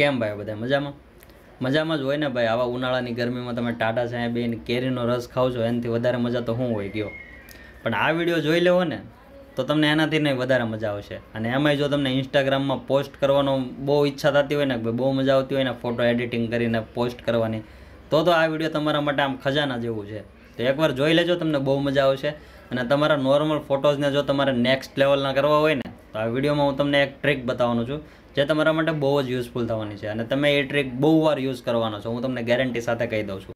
કેમ ભાઈ બધા મજામાં મજામાં જ હોય ને ભાઈ આવા ઉનાળાની ગરમીમાં તમે ટાટા સાહેબ બેન કેરીનો રસ ખાવ છો એનાથી વધારે મજા તો હું હોય ગયો પણ આ વિડીયો જોઈ લેવો ને તો તમને એનાથી નહીં વધારે મજા આવશે અને એમાંય જો તમને ઇન્સ્ટાગ્રામમાં પોસ્ટ કરવાનો બહુ ઈચ્છા થતી હોય ને ભાઈ બહુ મજા આવતી હોય ને ફોટો એડિટિંગ કરીને પોસ્ટ કરવાની તો તો આ વિડીયો તમારા માટે આમ ખજાના જેવું છે તો એકવાર જોઈ લેજો તમને બહુ મજા આવશે અને તમારા નોર્મલ ફોટોઝને જો તમારે નેક્સ્ટ લેવલના કરવા હોય ને તો આ વિડીયોમાં હું તમને એક ટ્રિક બતાવવાનું છું જે તમારા માટે બહુ જ યુઝફુલ થવાની છે અને તમે એ ટ્રીક બહુ વાર યુઝ કરવાનો છો હું તમને ગેરંટી સાથે કહી દઉં છું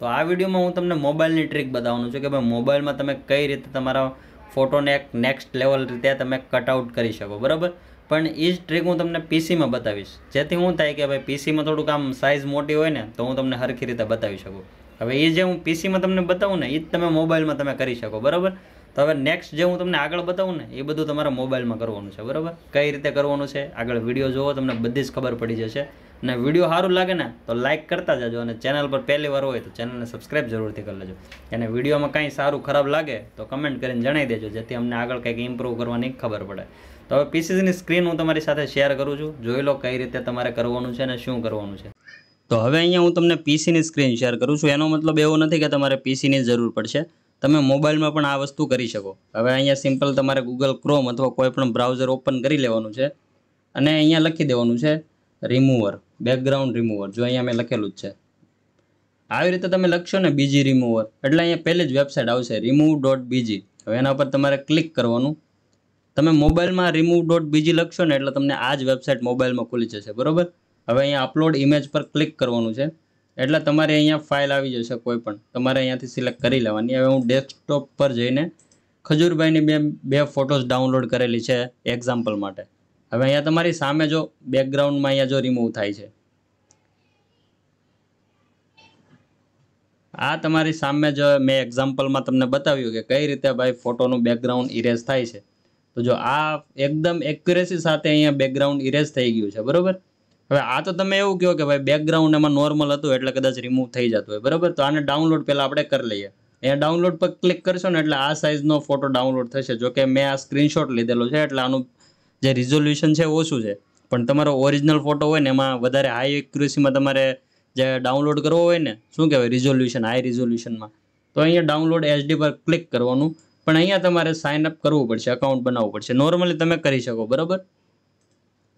તો આ વિડીયોમાં હું તમને મોબાઈલની ટ્રીક બતાવવાનું છું કે ભાઈ મોબાઈલમાં તમે કઈ રીતે તમારા ફોટોને એક નેક્સ્ટ લેવલ રીતે તમે કટઆઉટ કરી શકો બરાબર પણ એ જ ટ્રીક હું તમને પીસીમાં બતાવીશ જેથી હું થાય કે ભાઈ પીસીમાં થોડુંક આમ સાઇઝ મોટી હોય ને તો હું તમને હરખી રીતે બતાવી શકું હવે એ જે હું પીસીમાં તમને બતાવું ને એ જ તમે મોબાઈલમાં તમે કરી શકો બરાબર તો હવે નેક્સ્ટ જે હું તમને આગળ બતાવું ને એ બધું તમારા મોબાઈલમાં કરવાનું છે બરાબર કઈ રીતે કરવાનું છે આગળ વિડીયો જોવો તમને બધી જ ખબર પડી જશે અને વિડીયો સારું લાગે ને તો લાઇક કરતા જજો અને ચેનલ પર પહેલી વાર હોય તો ચેનલને સબસ્ક્રાઈબ જરૂરથી કરી લેજો અને વિડીયોમાં કાંઈ સારું ખરાબ લાગે તો કમેન્ટ કરીને જણાવી દેજો જેથી અમને આગળ કંઈક ઇમ્પ્રૂવ કરવાની ખબર પડે તો હવે પીસીસીની સ્ક્રીન હું તમારી સાથે શેર કરું છું જોઈ લો કઈ રીતે તમારે કરવાનું છે અને શું કરવાનું છે તો હવે અહીંયા હું તમને પીસીની સ્ક્રીન શેર કરું છું એનો મતલબ એવો નથી કે તમારે પીસીની જરૂર પડશે તમે મોબાઈલમાં પણ આ વસ્તુ કરી શકો હવે અહીંયા સિમ્પલ તમારે ગૂગલ ક્રોમ અથવા કોઈ પણ બ્રાઉઝર ઓપન કરી લેવાનું છે અને અહીંયા લખી દેવાનું છે રિમૂવર બેકગ્રાઉન્ડ રિમૂવર જો અહીંયા મેં લખેલું જ છે આવી રીતે તમે લખશો ને બીજી રિમૂવર એટલે અહીંયા પહેલી જ વેબસાઇટ આવશે રિમૂવ ડોટ બીજી હવે એના પર તમારે ક્લિક કરવાનું તમે મોબાઈલમાં રિમૂવ ડોટ બીજી લખશો ને એટલે તમને આ જ વેબસાઇટ મોબાઈલમાં ખુલી જશે બરાબર હવે અહીંયા અપલોડ ઇમેજ પર ક્લિક કરવાનું છે એટલે તમારે અહીંયા ફાઇલ આવી જશે કોઈ પણ તમારે અહીંયાથી સિલેક્ટ કરી લેવાની હવે હું ડેસ્કટોપ પર જઈને ખજૂરભાઈની બે બે ફોટોઝ ડાઉનલોડ કરેલી છે એક્ઝામ્પલ માટે હવે અહીંયા તમારી સામે જો બેકગ્રાઉન્ડમાં અહીંયા જો રિમૂવ થાય છે આ તમારી સામે જો મેં એક્ઝામ્પલમાં તમને બતાવ્યું કે કઈ રીતે ભાઈ ફોટોનું બેકગ્રાઉન્ડ ઇરેઝ થાય છે તો જો આ એકદમ એક્યુરેસી સાથે અહીંયા બેકગ્રાઉન્ડ ઇરેઝ થઈ ગયું છે બરાબર હવે આ તો તમે એવું કહો કે ભાઈ બેકગ્રાઉન્ડ એમાં નોર્મલ હતું એટલે કદાચ રિમૂવ થઈ જતું હોય બરાબર તો આને ડાઉનલોડ પહેલાં આપણે કરી લઈએ અહીંયા ડાઉનલોડ પર ક્લિક કરશો ને એટલે આ સાઇઝનો ફોટો ડાઉનલોડ થશે જો કે મેં આ સ્ક્રીનશોટ લીધેલો છે એટલે આનું જે રિઝોલ્યુશન છે ઓછું છે પણ તમારો ઓરિજિનલ ફોટો હોય ને એમાં વધારે હાઈ એક્યુરેસીમાં તમારે જે ડાઉનલોડ કરવો હોય ને શું કહેવાય રિઝોલ્યુશન હાઈ રિઝોલ્યુશનમાં તો અહીંયા ડાઉનલોડ એચડી પર ક્લિક કરવાનું પણ અહીંયા તમારે સાઇન અપ કરવું પડશે અકાઉન્ટ બનાવવું પડશે નોર્મલી તમે કરી શકો બરાબર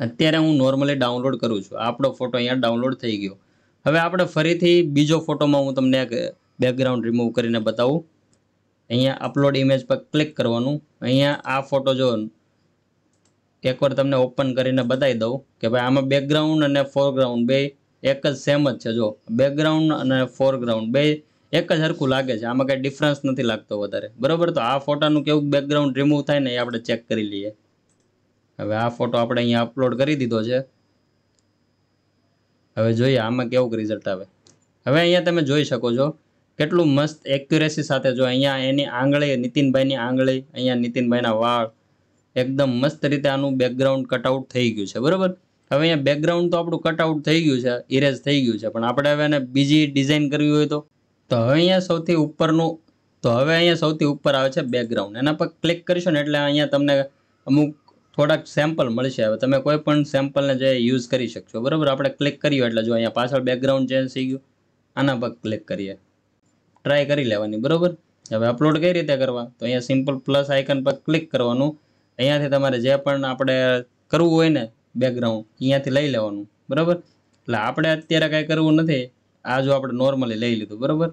અત્યારે હું નોર્મલી ડાઉનલોડ કરું છું આપણો ફોટો અહીંયા ડાઉનલોડ થઈ ગયો હવે આપણે ફરીથી બીજો ફોટોમાં હું તમને બેકગ્રાઉન્ડ રિમૂવ કરીને બતાવું અહીંયા અપલોડ ઇમેજ પર ક્લિક કરવાનું અહીંયા આ ફોટો જો એકવાર તમને ઓપન કરીને બતાવી દઉં કે ભાઈ આમાં બેકગ્રાઉન્ડ અને ફોરગ્રાઉન્ડ બે એક જ સેમ જ છે જો બેકગ્રાઉન્ડ અને ફોરગ્રાઉન્ડ બે એક જ સરખું લાગે છે આમાં કંઈ ડિફરન્સ નથી લાગતો વધારે બરાબર તો આ ફોટાનું કેવું બેકગ્રાઉન્ડ રિમૂવ થાય ને એ આપણે ચેક કરી લઈએ હવે આ ફોટો આપણે અહીંયા અપલોડ કરી દીધો છે હવે જોઈએ આમાં કેવું રિઝલ્ટ આવે હવે અહીંયા તમે જોઈ શકો છો કેટલું મસ્ત એક્યુરેસી સાથે જો અહીંયા એની આંગળી નીતિનભાઈની આંગળી અહીંયા નીતિનભાઈના વાળ એકદમ મસ્ત રીતે આનું બેકગ્રાઉન્ડ કટઆઉટ થઈ ગયું છે બરાબર હવે અહીંયા બેકગ્રાઉન્ડ તો આપણું કટઆઉટ થઈ ગયું છે ઇરેઝ થઈ ગયું છે પણ આપણે હવે એને બીજી ડિઝાઇન કરવી હોય તો તો હવે અહીંયા સૌથી ઉપરનું તો હવે અહીંયા સૌથી ઉપર આવે છે બેકગ્રાઉન્ડ એના પર ક્લિક કરીશું ને એટલે અહીંયા તમને અમુક થોડાક સેમ્પલ મળશે હવે તમે કોઈ પણ સેમ્પલને જે યુઝ કરી શકશો બરાબર આપણે ક્લિક કરીએ એટલે જો અહીંયા પાછળ બેકગ્રાઉન્ડ ચેન્જ થઈ ગયું આના પર ક્લિક કરીએ ટ્રાય કરી લેવાની બરાબર હવે અપલોડ કઈ રીતે કરવા તો અહીંયા સિમ્પલ પ્લસ આઇકન પર ક્લિક કરવાનું અહીંયાથી તમારે જે પણ આપણે કરવું હોય ને બેકગ્રાઉન્ડ અહીંયાથી લઈ લેવાનું બરાબર એટલે આપણે અત્યારે કાંઈ કરવું નથી આ જો આપણે નોર્મલી લઈ લીધું બરાબર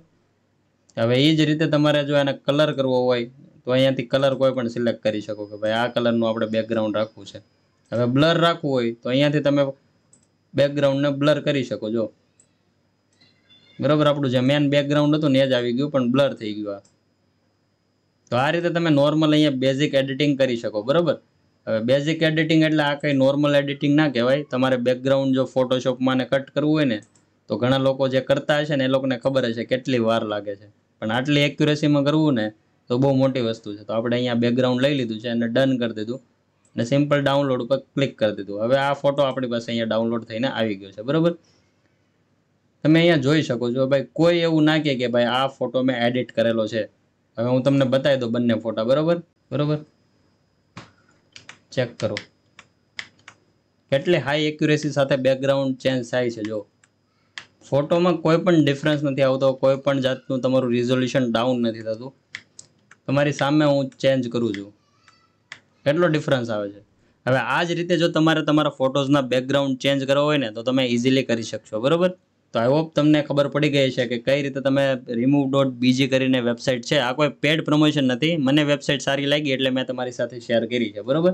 હવે એ જ રીતે તમારે જો એને કલર કરવો હોય તો અહીંયાથી કલર કોઈ પણ સિલેક્ટ કરી શકો કે ભાઈ આ કલરનું આપણે બેકગ્રાઉન્ડ રાખવું છે હવે બ્લર રાખવું હોય તો અહીંયાથી તમે બેકગ્રાઉન્ડને બ્લર કરી શકો જો બરાબર આપણું જે મેન બેકગ્રાઉન્ડ હતું ને એ જ આવી ગયું પણ બ્લર થઈ ગયું આ તો આ રીતે તમે નોર્મલ અહીંયા બેઝિક એડિટિંગ કરી શકો બરાબર હવે બેઝિક એડિટિંગ એટલે આ કંઈ નોર્મલ એડિટિંગ ના કહેવાય તમારે બેકગ્રાઉન્ડ જો ફોટોશોપમાં ને કટ કરવું હોય ને તો ઘણા લોકો જે કરતા હશે ને એ લોકોને ખબર હશે કેટલી વાર લાગે છે પણ આટલી એક્યુરેસીમાં કરવું ને તો બહુ મોટી વસ્તુ છે તો આપણે અહીંયા બેકગ્રાઉન્ડ લઈ લીધું છે અને ડન કરી દીધું અને સિમ્પલ ડાઉનલોડ ઉપર ક્લિક કરી દીધું હવે આ ફોટો આપણી પાસે અહીંયા ડાઉનલોડ થઈને આવી ગયો છે બરાબર તમે અહીંયા જોઈ શકો છો ભાઈ કોઈ એવું ના કે ભાઈ આ ફોટો મેં એડિટ કરેલો છે હવે હું તમને બતાવી દઉં બંને ફોટા બરાબર બરાબર ચેક કરો કેટલી હાઈ એક્યુરેસી સાથે બેકગ્રાઉન્ડ ચેન્જ થાય છે જો ફોટોમાં કોઈ પણ ડિફરન્સ નથી આવતો કોઈ પણ જાતનું તમારું રિઝોલ્યુશન ડાઉન નથી થતું તમારી સામે હું ચેન્જ કરું છું કેટલો ડિફરન્સ આવે છે હવે આ જ રીતે જો તમારે તમારા ફોટોઝના બેકગ્રાઉન્ડ ચેન્જ કરવો હોય ને તો તમે ઇઝીલી કરી શકશો બરાબર તો આઈ હોપ તમને ખબર પડી ગઈ છે કે કઈ રીતે તમે રિમૂવ ડોટ બીજી કરીને વેબસાઇટ છે આ કોઈ પેડ પ્રમોશન નથી મને વેબસાઇટ સારી લાગી એટલે મેં તમારી સાથે શેર કરી છે બરાબર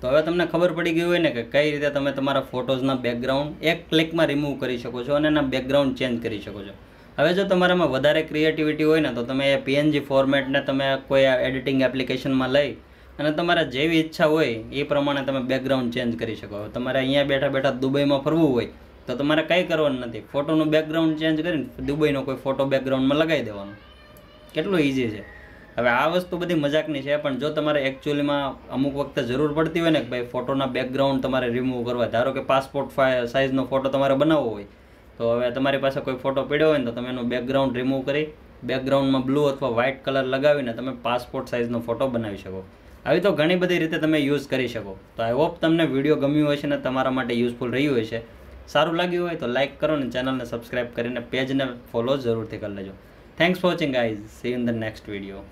તો હવે તમને ખબર પડી ગઈ હોય ને કે કઈ રીતે તમે તમારા ફોટોઝના બેકગ્રાઉન્ડ એક ક્લિકમાં રિમૂવ કરી શકો છો અને એના બેકગ્રાઉન્ડ ચેન્જ કરી શકો છો હવે જો તમારામાં વધારે ક્રિએટિવિટી હોય ને તો તમે એ પીએનજી ફોર્મેટને તમે કોઈ એડિટિંગ એપ્લિકેશનમાં લઈ અને તમારા જેવી ઈચ્છા હોય એ પ્રમાણે તમે બેકગ્રાઉન્ડ ચેન્જ કરી શકો તમારે અહીંયા બેઠા બેઠા દુબઈમાં ફરવું હોય તો તમારે કંઈ કરવાનું નથી ફોટોનું બેકગ્રાઉન્ડ ચેન્જ કરીને દુબઈનો કોઈ ફોટો બેકગ્રાઉન્ડમાં લગાવી દેવાનો કેટલું ઇઝી છે હવે આ વસ્તુ બધી મજાકની છે પણ જો તમારે એકચ્યુઅલીમાં અમુક વખતે જરૂર પડતી હોય ને કે ભાઈ ફોટોના બેકગ્રાઉન્ડ તમારે રિમૂવ કરવા ધારો કે પાસપોર્ટ સાઇઝનો ફોટો તમારે બનાવવો હોય તો હવે તમારી પાસે કોઈ ફોટો પડ્યો હોય ને તો તમે એનું બેકગ્રાઉન્ડ રિમૂવ કરી બેકગ્રાઉન્ડમાં બ્લુ અથવા વ્હાઇટ કલર લગાવીને તમે પાસપોર્ટ સાઇઝનો ફોટો બનાવી શકો આવી તો ઘણી બધી રીતે તમે યુઝ કરી શકો તો આઈ હોપ તમને વિડીયો ગમ્યું હોય છે ને તમારા માટે યુઝફુલ રહ્યું હોય છે સારું લાગ્યું હોય તો લાઇક કરો ને ચેનલને સબસ્ક્રાઇબ કરીને પેજને ફોલો જરૂરથી કરી લેજો thanks for watching guys see in the next video